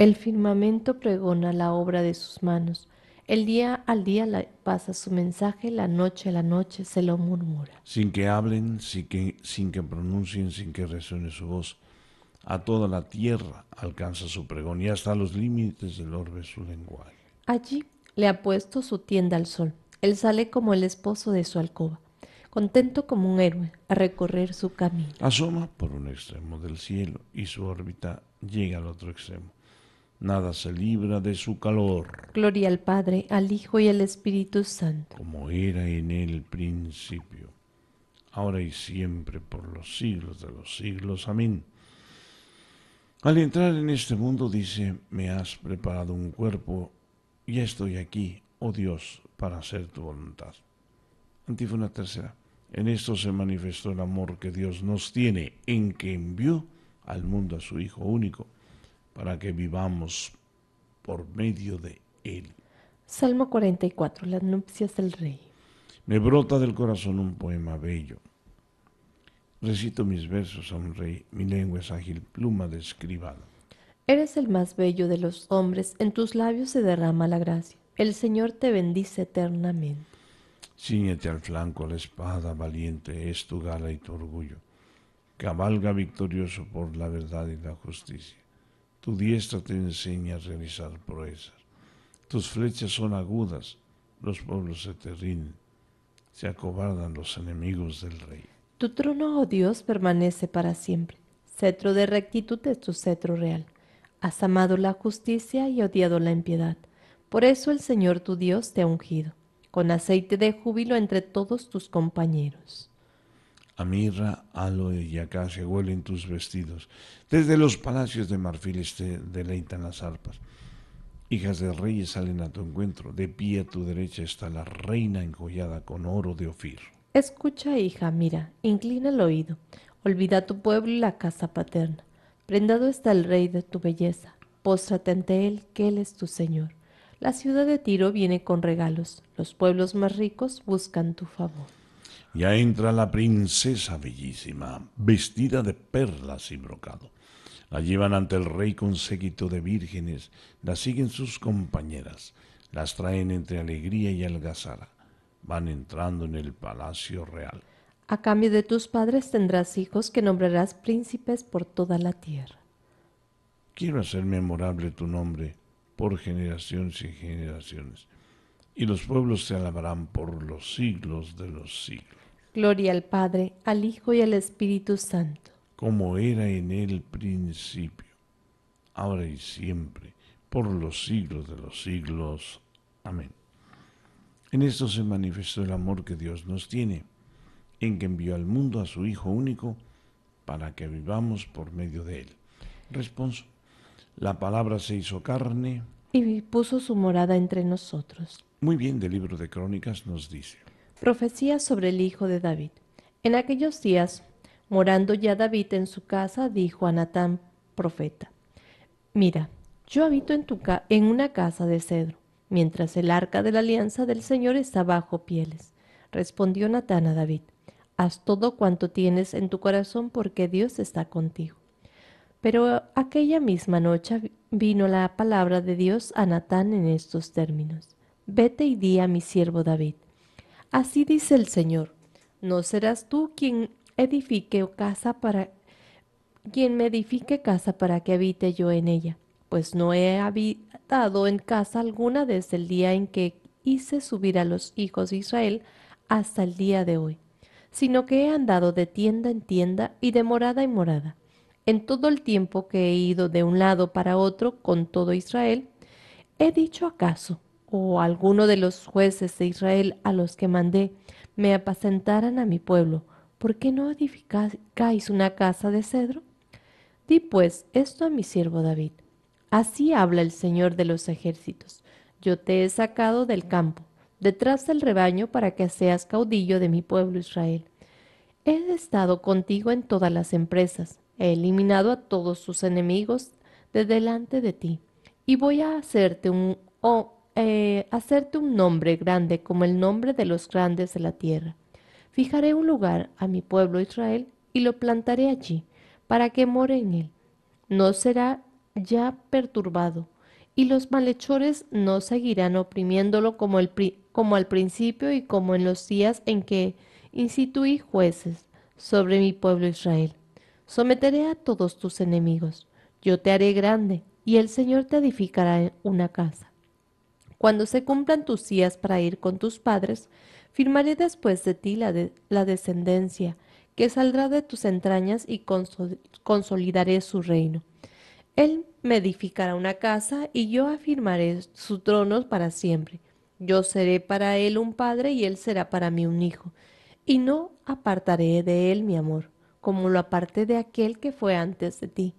[SPEAKER 3] el firmamento pregona la obra de sus manos. El día al día pasa su mensaje, la noche a la noche se lo murmura.
[SPEAKER 2] Sin que hablen, sin que, sin que pronuncien, sin que resuene su voz. A toda la tierra alcanza su pregón y hasta los límites del orbe su lenguaje.
[SPEAKER 3] Allí le ha puesto su tienda al sol. Él sale como el esposo de su alcoba, contento como un héroe a recorrer su camino. Asoma
[SPEAKER 2] por un extremo del cielo y su órbita llega al otro extremo nada se libra de su calor.
[SPEAKER 3] Gloria al Padre, al Hijo y al Espíritu Santo. Como
[SPEAKER 2] era en el principio, ahora y siempre, por los siglos de los siglos. Amén. Al entrar en este mundo dice, me has preparado un cuerpo y estoy aquí, oh Dios, para hacer tu voluntad. Antífona tercera. En esto se manifestó el amor que Dios nos tiene, en que envió al mundo a su Hijo único para que vivamos por medio de Él.
[SPEAKER 3] Salmo 44, las nupcias del rey.
[SPEAKER 2] Me brota del corazón un poema bello. Recito mis versos a un rey, mi lengua es ágil pluma de escribano.
[SPEAKER 3] Eres el más bello de los hombres, en tus labios se derrama la gracia. El Señor te bendice eternamente.
[SPEAKER 2] Cíñete al flanco la espada, valiente es tu gala y tu orgullo. Cabalga victorioso por la verdad y la justicia tu diestra te enseña a realizar proezas. Tus flechas son agudas, los pueblos se te rinden, se acobardan los enemigos del rey.
[SPEAKER 3] Tu trono, oh Dios, permanece para siempre. Cetro de rectitud es tu cetro real. Has amado la justicia y odiado la impiedad. Por eso el Señor tu Dios te ha ungido, con aceite de júbilo entre todos tus compañeros
[SPEAKER 2] a aloe y acacia huelen tus vestidos. Desde los palacios de marfiles te deleitan las arpas. Hijas de reyes salen a tu encuentro. De pie a tu derecha está la reina enjollada con oro de Ofir.
[SPEAKER 3] Escucha, hija, mira, inclina el oído. Olvida tu pueblo y la casa paterna. Prendado está el rey de tu belleza. Póstrate ante él, que él es tu señor. La ciudad de Tiro viene con regalos. Los pueblos más ricos buscan tu favor.
[SPEAKER 2] Ya entra la princesa bellísima, vestida de perlas y brocado. La llevan ante el rey con séquito de vírgenes, la siguen sus compañeras, las traen entre alegría y algazara. Van entrando en el palacio real.
[SPEAKER 3] A cambio de tus padres tendrás hijos que nombrarás príncipes por toda la tierra.
[SPEAKER 2] Quiero hacer memorable tu nombre por generaciones y generaciones, y los pueblos se alabarán por los siglos de los siglos.
[SPEAKER 3] Gloria al Padre, al Hijo y al Espíritu Santo.
[SPEAKER 2] Como era en el principio, ahora y siempre, por los siglos de los siglos. Amén. En esto se manifestó el amor que Dios nos tiene, en que envió al mundo a su Hijo único, para que vivamos por medio de él. Responso. La palabra se hizo carne.
[SPEAKER 3] Y puso su morada entre nosotros.
[SPEAKER 2] Muy bien, del libro de Crónicas nos
[SPEAKER 3] dice. Profecía sobre el hijo de David. En aquellos días, morando ya David en su casa, dijo a Natán, profeta, Mira, yo habito en, en una casa de cedro, mientras el arca de la alianza del Señor está bajo pieles. Respondió Natán a David, Haz todo cuanto tienes en tu corazón porque Dios está contigo. Pero aquella misma noche vino la palabra de Dios a Natán en estos términos. Vete y di a mi siervo David Así dice el Señor, no serás tú quien edifique casa para quien me edifique casa para que habite yo en ella, pues no he habitado en casa alguna desde el día en que hice subir a los hijos de Israel hasta el día de hoy, sino que he andado de tienda en tienda y de morada en morada. En todo el tiempo que he ido de un lado para otro con todo Israel, he dicho acaso, o alguno de los jueces de Israel a los que mandé me apacentaran a mi pueblo, ¿por qué no edificáis una casa de cedro? Di pues esto a mi siervo David. Así habla el Señor de los ejércitos. Yo te he sacado del campo, detrás del rebaño, para que seas caudillo de mi pueblo Israel. He estado contigo en todas las empresas, he eliminado a todos sus enemigos de delante de ti, y voy a hacerte un, oh, eh, hacerte un nombre grande como el nombre de los grandes de la tierra. Fijaré un lugar a mi pueblo Israel y lo plantaré allí, para que more en él. No será ya perturbado, y los malhechores no seguirán oprimiéndolo como, el como al principio y como en los días en que instituí jueces sobre mi pueblo Israel. Someteré a todos tus enemigos. Yo te haré grande, y el Señor te edificará una casa. Cuando se cumplan tus días para ir con tus padres, firmaré después de ti la, descendencia, que saldrá de tus entrañas y consolidaré su reino. Él me edificará una casa y yo afirmaré su trono para siempre. Yo seré para él un padre y él será para mí un hijo. Y no apartaré de él mi amor, como lo aparté de aquel que fue antes de ti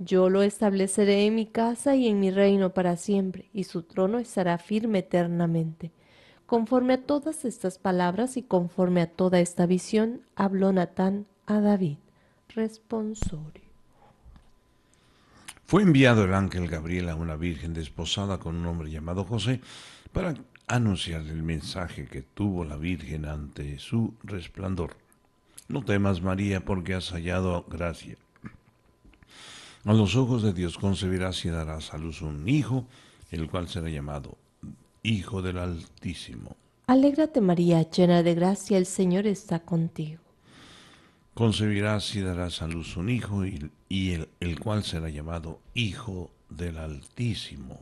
[SPEAKER 3] yo lo estableceré en mi casa y en mi reino para siempre, y su trono estará firme eternamente. Conforme a todas estas palabras y conforme a toda esta visión, habló Natán a David. Responsorio.
[SPEAKER 2] Fue enviado el ángel Gabriel a una virgen desposada con un hombre llamado José para anunciar el mensaje que tuvo la virgen ante su resplandor. No temas, María, porque has hallado gracia a los ojos de Dios concebirás y darás a luz un hijo, el cual será llamado Hijo del Altísimo.
[SPEAKER 3] Alégrate María, llena de gracia, el Señor está contigo.
[SPEAKER 2] Concebirás y darás a luz un hijo, y, el cual será llamado Hijo del Altísimo.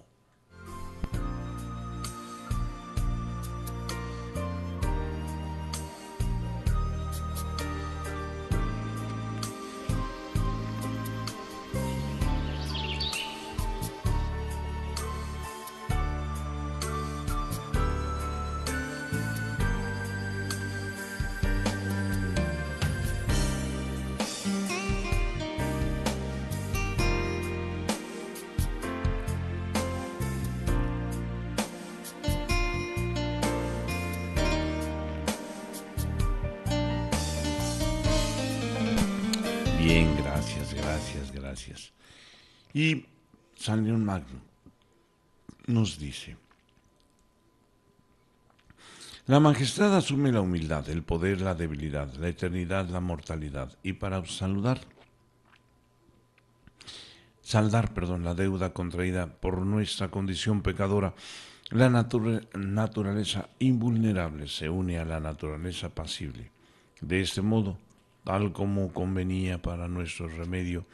[SPEAKER 2] Y San León Magno nos dice, la majestad asume la humildad, el poder, la debilidad, la eternidad, la mortalidad, y para saludar, saldar, perdón, la deuda contraída por nuestra condición pecadora, la naturaleza invulnerable se une a la naturaleza pasible. De este modo, tal como convenía para nuestro remedio,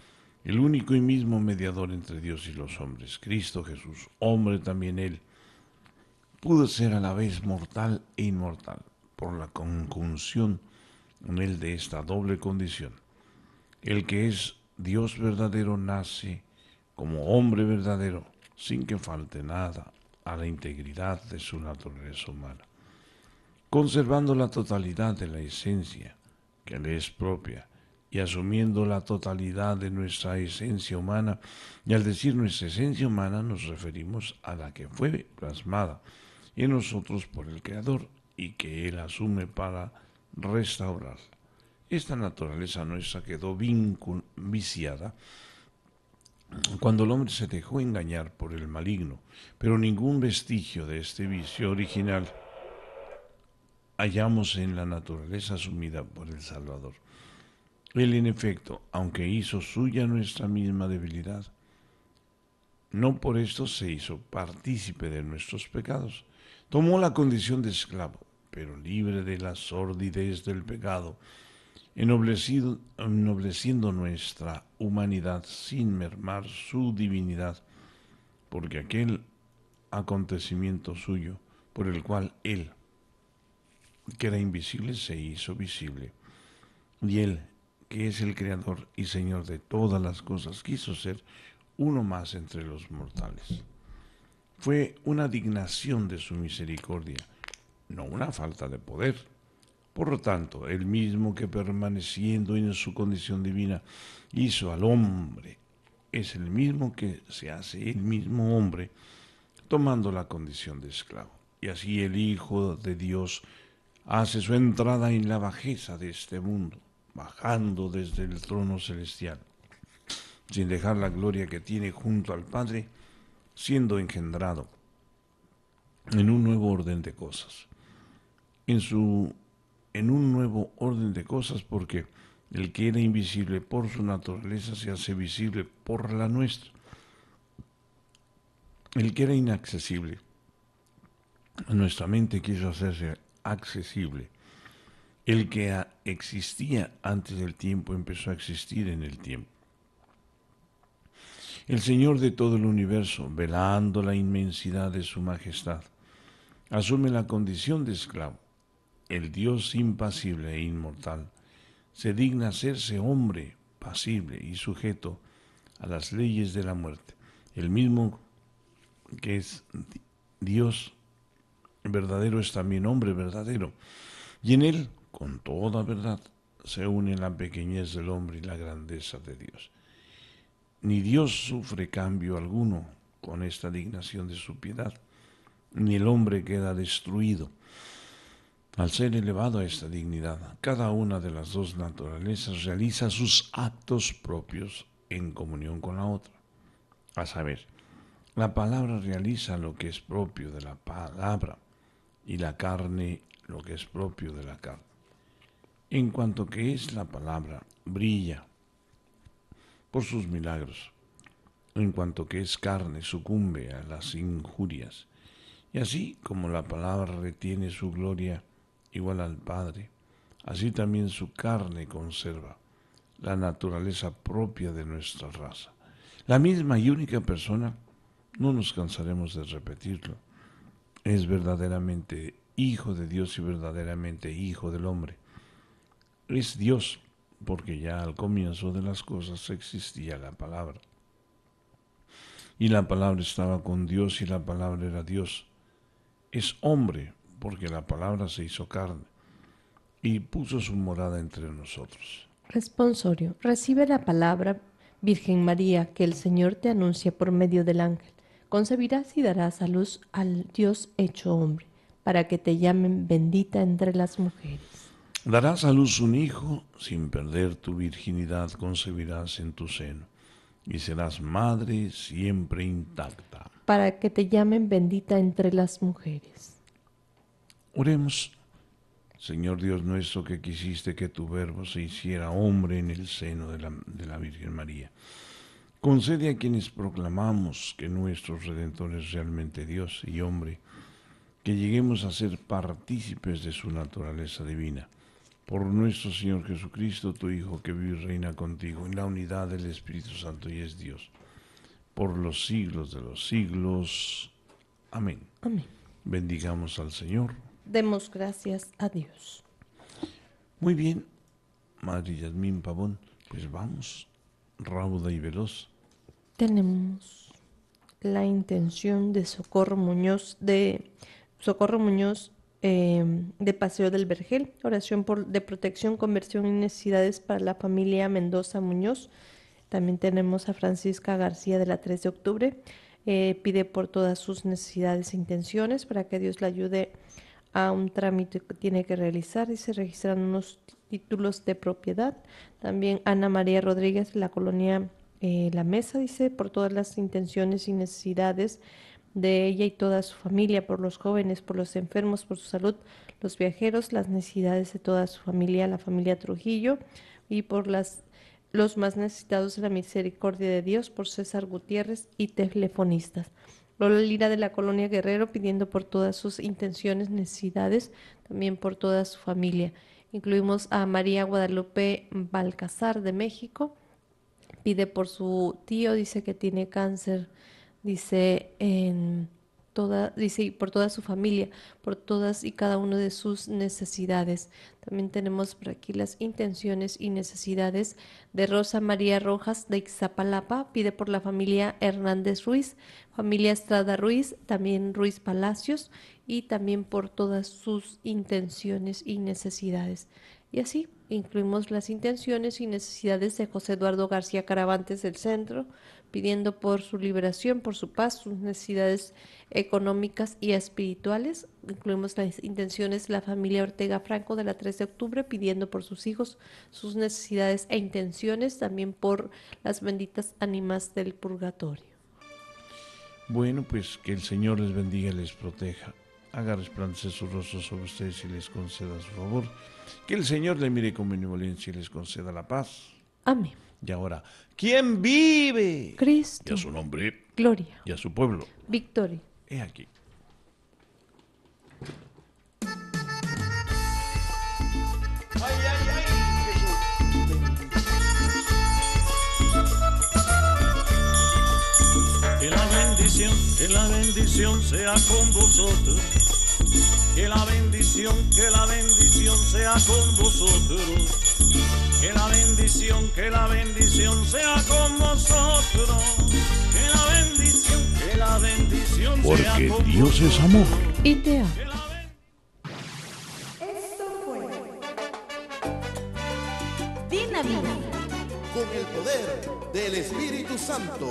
[SPEAKER 2] el único y mismo mediador entre Dios y los hombres, Cristo Jesús, hombre también Él, pudo ser a la vez mortal e inmortal por la conjunción en Él de esta doble condición. El que es Dios verdadero nace como hombre verdadero, sin que falte nada a la integridad de su naturaleza humana, conservando la totalidad de la esencia que le es propia y asumiendo la totalidad de nuestra esencia humana. Y al decir nuestra esencia humana nos referimos a la que fue plasmada en nosotros por el Creador y que Él asume para restaurar. Esta naturaleza nuestra quedó viciada cuando el hombre se dejó engañar por el maligno, pero ningún vestigio de este vicio original hallamos en la naturaleza asumida por el Salvador. Él en efecto, aunque hizo suya nuestra misma debilidad, no por esto se hizo partícipe de nuestros pecados. Tomó la condición de esclavo, pero libre de la sordidez del pecado, ennoblecido, ennobleciendo nuestra humanidad sin mermar su divinidad, porque aquel acontecimiento suyo por el cual Él, que era invisible, se hizo visible, y Él, que es el Creador y Señor de todas las cosas, quiso ser uno más entre los mortales. Fue una dignación de su misericordia, no una falta de poder. Por lo tanto, el mismo que permaneciendo en su condición divina hizo al hombre, es el mismo que se hace el mismo hombre, tomando la condición de esclavo. Y así el Hijo de Dios hace su entrada en la bajeza de este mundo bajando desde el trono celestial, sin dejar la gloria que tiene junto al Padre, siendo engendrado en un nuevo orden de cosas. En su en un nuevo orden de cosas porque el que era invisible por su naturaleza se hace visible por la nuestra. El que era inaccesible nuestra mente quiso hacerse accesible el que existía antes del tiempo empezó a existir en el tiempo. El Señor de todo el universo, velando la inmensidad de su majestad, asume la condición de esclavo. El Dios impasible e inmortal se digna hacerse hombre pasible y sujeto a las leyes de la muerte. El mismo que es Dios verdadero es también hombre verdadero. Y en él con toda verdad se une la pequeñez del hombre y la grandeza de Dios. Ni Dios sufre cambio alguno con esta dignación de su piedad, ni el hombre queda destruido. Al ser elevado a esta dignidad, cada una de las dos naturalezas realiza sus actos propios en comunión con la otra. A saber, la palabra realiza lo que es propio de la palabra y la carne lo que es propio de la carne en cuanto que es la palabra, brilla por sus milagros, en cuanto que es carne, sucumbe a las injurias, y así como la palabra retiene su gloria igual al Padre, así también su carne conserva la naturaleza propia de nuestra raza. La misma y única persona, no nos cansaremos de repetirlo, es verdaderamente hijo de Dios y verdaderamente hijo del hombre es Dios, porque ya al comienzo de las cosas existía la palabra. Y la palabra estaba con Dios y la palabra era Dios. Es hombre, porque la palabra se hizo carne y puso su morada entre nosotros.
[SPEAKER 3] Responsorio. Recibe la palabra, Virgen María, que el Señor te anuncia por medio del ángel. Concebirás y darás a luz al Dios hecho hombre, para que te llamen bendita entre las mujeres.
[SPEAKER 2] Darás a luz un hijo, sin perder tu virginidad concebirás en tu seno, y serás madre siempre intacta.
[SPEAKER 3] Para que te llamen bendita entre las mujeres.
[SPEAKER 2] Oremos, Señor Dios nuestro, que quisiste que tu verbo se hiciera hombre en el seno de la, de la Virgen María. Concede a quienes proclamamos que nuestro Redentor es realmente Dios y hombre, que lleguemos a ser partícipes de su naturaleza divina por nuestro Señor Jesucristo, tu Hijo, que vive y reina contigo en la unidad del Espíritu Santo y es Dios, por los siglos de los siglos. Amén. Bendigamos al Señor.
[SPEAKER 3] Demos gracias a Dios.
[SPEAKER 2] Muy bien, Madre Yasmín Pavón, pues vamos, rauda y veloz.
[SPEAKER 3] Tenemos la intención de Socorro Muñoz de Socorro Muñoz Em, de Paseo del Vergel, oración por, de protección, conversión y necesidades para la familia Mendoza Muñoz. También tenemos a Francisca García de la 3 de octubre. Eh, pide por todas sus necesidades e intenciones para que Dios la ayude a un trámite que tiene que realizar y se registran unos títulos de propiedad. También Ana María Rodríguez de la colonia eh, La Mesa dice por todas las intenciones y necesidades de ella y toda su familia, por los jóvenes, por los enfermos, por su salud, los viajeros, las necesidades de toda su familia, la familia Trujillo, y por las, los más necesitados de la misericordia de Dios, por César Gutiérrez y telefonistas. Lola Lira de la Colonia Guerrero pidiendo por todas sus intenciones, necesidades, también por toda su familia. Incluimos a María Guadalupe Balcazar de México, pide por su tío, dice que tiene cáncer dice en toda, dice por toda su familia, por todas y cada una de sus necesidades. También tenemos por aquí las intenciones y necesidades de Rosa María Rojas de Ixapalapa. pide por la familia Hernández Ruiz, familia Estrada Ruiz, también Ruiz Palacios y también por todas sus intenciones y necesidades. Y así incluimos las intenciones y necesidades de José Eduardo García Caravantes del Centro, pidiendo por su liberación, por su paz, sus necesidades económicas y espirituales. Incluimos las intenciones de la familia Ortega Franco de la 3 de octubre, pidiendo por sus hijos, sus necesidades e intenciones, también por las benditas ánimas del purgatorio.
[SPEAKER 2] Bueno, pues que el Señor les bendiga y les proteja haga resplandecer su rostro sobre ustedes y les conceda su favor. Que el Señor le mire con benevolencia y les conceda la paz. Amén. Y ahora, ¿quién vive? Cristo. Y a su nombre. Gloria. Y a su pueblo. Victoria. He aquí. la bendición, Que la bendición sea con vosotros que la bendición, que la bendición sea con vosotros. Que la bendición, que la bendición sea con vosotros. Que la bendición, que la
[SPEAKER 3] bendición
[SPEAKER 2] Porque sea con Dios es amor.
[SPEAKER 3] Y te amo. Esto fue Dinamita. Con
[SPEAKER 2] el poder del Espíritu Santo.